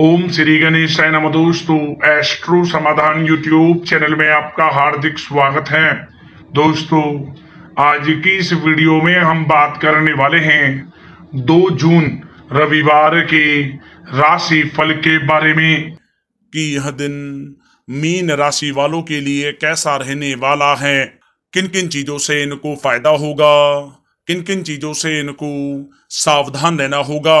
ओम श्री गणेश नम दोस्तों एस्ट्रो समाधान YouTube channel में आपका हार्दिक स्वागत है दोस्तों आज की इस वीडियो में हम बात करने वाले हैं 2 जून रविवार के राशि फल के बारे में कि यह दिन मीन राशि वालों के लिए कैसा रहने वाला है किन किन चीजों से इनको फायदा होगा किन किन चीजों से इनको सावधान रहना होगा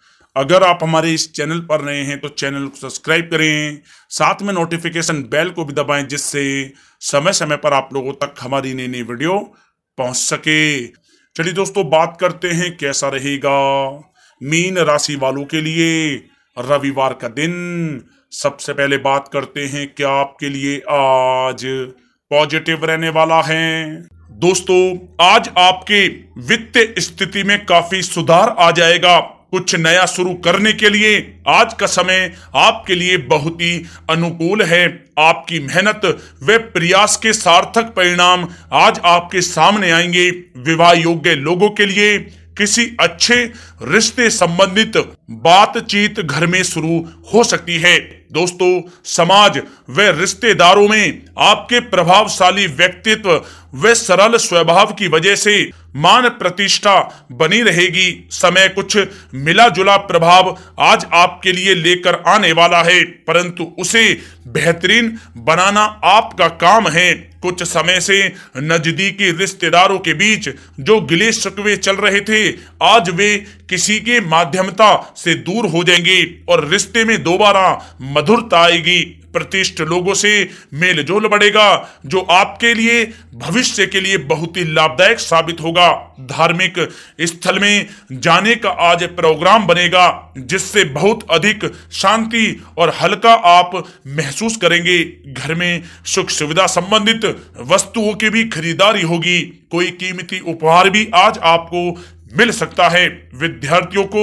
अगर आप हमारे इस चैनल पर नए हैं तो चैनल को सब्सक्राइब करें साथ में नोटिफिकेशन बेल को भी दबाएं जिससे समय समय पर आप लोगों तक हमारी नई नई वीडियो पहुंच सके चलिए दोस्तों बात करते हैं कैसा रहेगा मीन राशि वालों के लिए रविवार का दिन सबसे पहले बात करते हैं क्या आपके लिए आज पॉजिटिव रहने वाला है दोस्तों आज आपके वित्तीय स्थिति में काफी सुधार आ जाएगा कुछ नया शुरू करने के लिए आज का समय आपके लिए बहुत ही अनुकूल है आपकी मेहनत व प्रयास के सार्थक परिणाम आज आपके सामने आएंगे विवाह योग्य लोगों के लिए किसी अच्छे रिश्ते संबंधित बातचीत घर में शुरू हो सकती है दोस्तों समाज व रिश्तेदारों में आपके प्रभावशाली व्यक्तित्व व सरल स्वभाव की वजह से मान प्रतिष्ठा बनी रहेगी समय कुछ मिला जुला प्रभाव आज आपके लिए लेकर आने वाला है परंतु उसे बेहतरीन बनाना आपका काम है कुछ समय से नजदीकी रिश्तेदारों के बीच जो गिले शकवे चल रहे थे आज वे किसी के माध्यमता से दूर हो जाएंगे और रिश्ते में दोबारा मधुरता आएगी प्रतिष्ठ लोगों से मेल जोल बढ़ेगा जो आपके लिए भविष्य के लिए बहुत ही लाभदायक साबित होगा धार्मिक स्थल में जाने का आज प्रोग्राम बनेगा जिससे बहुत अधिक शांति और हल्का आप महसूस करेंगे घर में सुख सुविधा संबंधित वस्तुओं की भी खरीदारी होगी कोई कीमती उपहार भी आज आपको मिल सकता है विद्यार्थियों को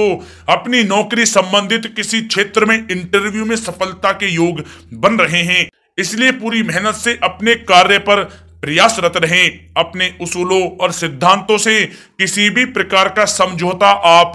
अपनी नौकरी संबंधित किसी क्षेत्र में इंटरव्यू में सफलता के योग बन रहे हैं इसलिए पूरी मेहनत से अपने कार्य पर प्रयासरत रहें अपने उसूलों और सिद्धांतों से किसी भी प्रकार का समझौता आप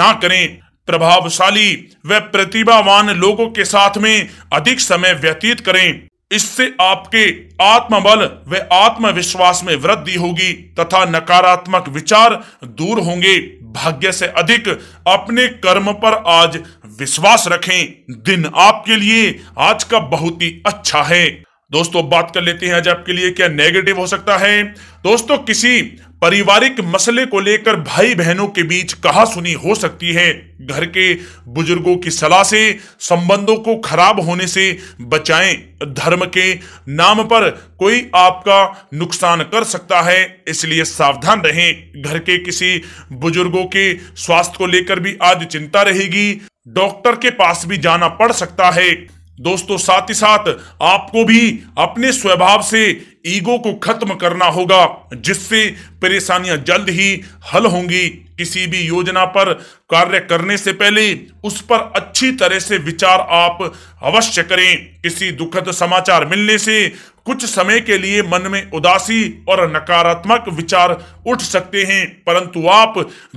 ना करें प्रभावशाली व प्रतिभावान लोगों के साथ में अधिक समय व्यतीत करें इससे आपके आत्मबल व आत्मविश्वास में वृद्धि होगी तथा नकारात्मक विचार दूर होंगे भाग्य से अधिक अपने कर्म पर आज विश्वास रखें दिन आपके लिए आज का बहुत ही अच्छा है दोस्तों बात कर लेते हैं आज आपके लिए क्या नेगेटिव हो सकता है दोस्तों किसी पारिवारिक मसले को लेकर भाई बहनों के बीच कहा सुनी हो सकती है घर के बुजुर्गों की सलाह से संबंधों को खराब होने से बचाएं धर्म के नाम पर कोई आपका नुकसान कर सकता है इसलिए सावधान रहें घर के किसी बुजुर्गों के स्वास्थ्य को लेकर भी आज चिंता रहेगी डॉक्टर के पास भी जाना पड़ सकता है दोस्तों साथ ही साथ आपको भी अपने स्वभाव से ईगो को खत्म करना होगा जिससे परेशानियां जल्द ही हल होंगी किसी भी योजना पर कार्य करने से पहले उस पर अच्छी तरह से विचार आप अवश्य करें किसी दुखद समाचार मिलने से कुछ समय के लिए मन में उदासी और नकारात्मक विचार उठ सकते हैं परंतु आप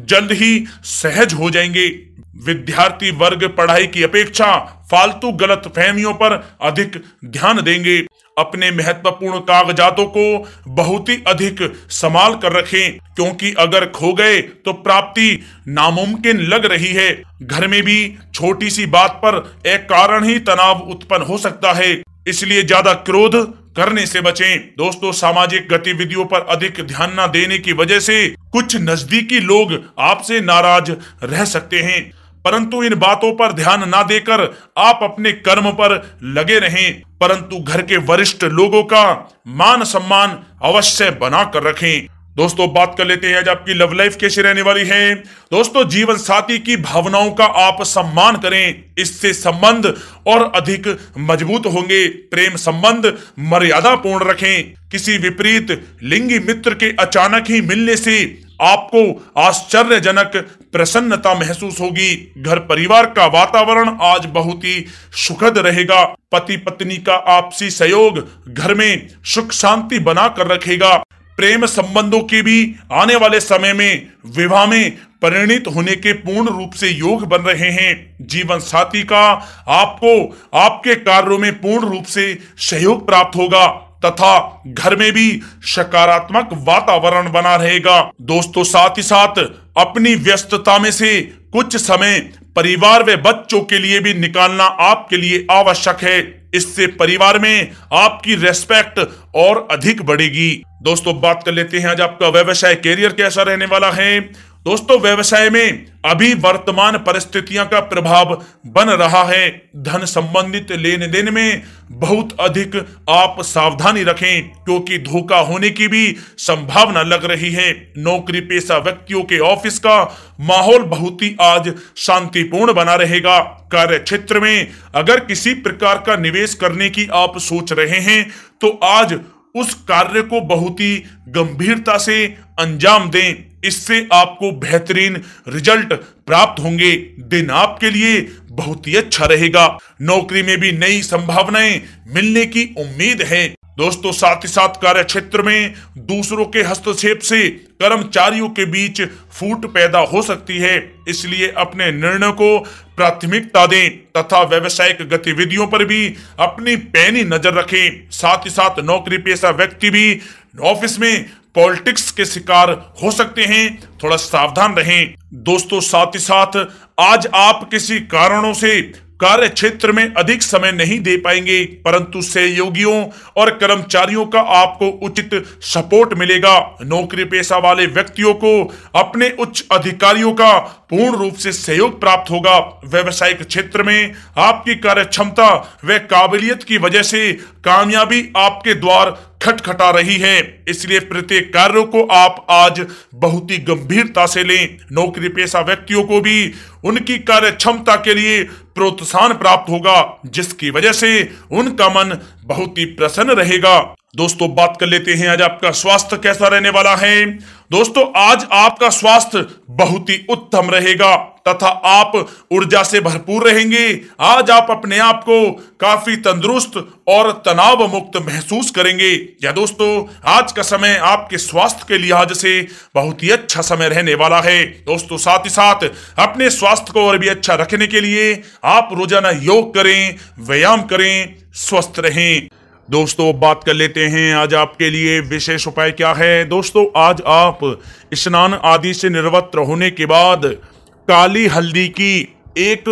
जल्द ही सहज हो जाएंगे विद्यार्थी वर्ग पढ़ाई की अपेक्षा फालतू गलत फहमियों पर अधिक ध्यान देंगे अपने महत्वपूर्ण कागजातों को बहुत ही अधिक संभाल कर रखें क्योंकि अगर खो गए तो प्राप्ति नामुमकिन लग रही है घर में भी छोटी सी बात पर एक कारण ही तनाव उत्पन्न हो सकता है इसलिए ज्यादा क्रोध करने से बचें दोस्तों सामाजिक गतिविधियों पर अधिक ध्यान न देने की वजह से कुछ नजदीकी लोग आपसे नाराज रह सकते हैं परंतु इन बातों पर ध्यान ना देकर आप अपने कर्म पर लगे रहें परंतु घर के वरिष्ठ लोगों का मान सम्मान अवश्य बनाकर रखें दोस्तों बात कर लेते हैं आज आपकी लव लाइफ कैसे रहने वाली है दोस्तों जीवन साथी की भावनाओं का आप सम्मान करें इससे संबंध और अधिक मजबूत होंगे प्रेम संबंध मर्यादा पूर्ण रखें किसी विपरीत लिंगी मित्र के अचानक ही मिलने से आपको आश्चर्यजनक प्रसन्नता महसूस होगी घर परिवार का वातावरण आज बहुत ही सुखद रहेगा पति पत्नी का आपसी सहयोग घर में सुख शांति बनाकर रखेगा प्रेम संबंधों के भी आने वाले समय में विवाह में परिणित होने के पूर्ण रूप से योग बन रहे हैं जीवन साथी का आपको आपके कार्यों में पूर्ण रूप से सहयोग प्राप्त होगा तथा घर में भी सकारात्मक वातावरण बना रहेगा दोस्तों साथ ही साथ अपनी व्यस्तता में से कुछ समय परिवार व बच्चों के लिए भी निकालना आपके लिए आवश्यक है इससे परिवार में आपकी रेस्पेक्ट और अधिक बढ़ेगी दोस्तों बात कर लेते हैं आज आपका व्यवसाय कैरियर कैसा रहने वाला है दोस्तों व्यवसाय में अभी वर्तमान परिस्थितियां का प्रभाव बन रहा है धन संबंधित लेन देन में बहुत अधिक आप सावधानी रखें क्योंकि धोखा होने की भी संभावना लग रही है नौकरी पेशा व्यक्तियों के ऑफिस का माहौल बहुत ही आज शांतिपूर्ण बना रहेगा कार्य क्षेत्र में अगर किसी प्रकार का निवेश करने की आप सोच रहे हैं तो आज उस कार्य को बहुत ही गंभीरता से अंजाम दें इससे आपको बेहतरीन रिजल्ट प्राप्त होंगे दिन आपके लिए बहुत ही अच्छा रहेगा नौकरी में भी नई संभावनाएं मिलने की उम्मीद है दोस्तों साथ ही साथ कार्य क्षेत्र में दूसरों के हस्तक्षेप से कर्मचारियों के बीच फूट पैदा हो सकती है इसलिए अपने निर्णय को प्राथमिकता दें तथा व्यवसायिक गतिविधियों पर भी अपनी पैनी नजर रखें साथ ही साथ नौकरी पेशा व्यक्ति भी ऑफिस में पॉलिटिक्स के शिकार हो सकते हैं थोड़ा सावधान रहें दोस्तों साथ ही साथ आज आप किसी कारणों से कार्य क्षेत्र में अधिक समय नहीं दे पाएंगे परंतु सहयोगियों और कर्मचारियों का आपको उचित सपोर्ट मिलेगा नौकरी पेशा वाले व्यक्तियों को अपने उच्च अधिकारियों का पूर्ण रूप से सहयोग प्राप्त होगा व्यवसायिक क्षेत्र में आपकी कार्य क्षमता व काबिलियत की वजह से कामयाबी आपके द्वार खटखटा रही है इसलिए प्रत्येक कार्य को आप आज बहुत ही गंभीरता से लें नौकरी पेशा व्यक्तियों को भी उनकी कार्य क्षमता के लिए प्रोत्साहन प्राप्त होगा जिसकी वजह से उनका मन बहुत ही प्रसन्न रहेगा दोस्तों बात कर लेते हैं आज आपका स्वास्थ्य कैसा रहने वाला है दोस्तों आज आपका स्वास्थ्य बहुत ही उत्तम रहेगा तथा आप ऊर्जा से भरपूर रहेंगे आज आप अपने आप को काफी तंदुरुस्त और तनाव मुक्त महसूस करेंगे या दोस्तों आज का समय आपके स्वास्थ्य के लिहाज से बहुत ही अच्छा समय रहने वाला है दोस्तों साथ ही साथ अपने स्वास्थ्य को और भी अच्छा रखने के लिए आप रोजाना योग करें व्यायाम करें स्वस्थ रहें दोस्तों बात कर लेते हैं आज आपके लिए विशेष उपाय क्या है दोस्तों आज आप स्नान आदि से निर्वत्र होने के बाद काली हल्दी की एक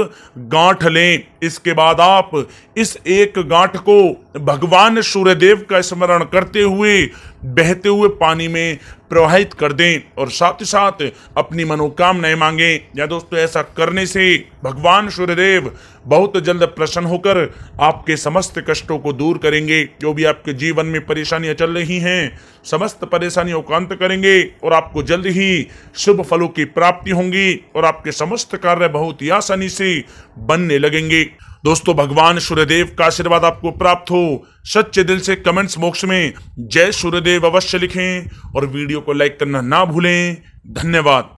गांठ लें इसके बाद आप इस एक गांठ को भगवान सूर्यदेव का स्मरण करते हुए बहते हुए पानी में प्रवाहित कर दें और साथ ही साथ अपनी मनोकामनाएं मांगें या दोस्तों ऐसा करने से भगवान सूर्यदेव बहुत जल्द प्रसन्न होकर आपके समस्त कष्टों को दूर करेंगे जो भी आपके जीवन में परेशानियां चल रही हैं समस्त परेशानियों का अंत करेंगे और आपको जल्द ही शुभ फलों की प्राप्ति होंगी और आपके समस्त कार्य बहुत ही आसानी से बनने लगेंगे दोस्तों भगवान सूर्यदेव का आशीर्वाद आपको प्राप्त हो सच्चे दिल से कमेंट्स बॉक्स में जय सूर्यदेव अवश्य लिखें और वीडियो को लाइक करना ना भूलें धन्यवाद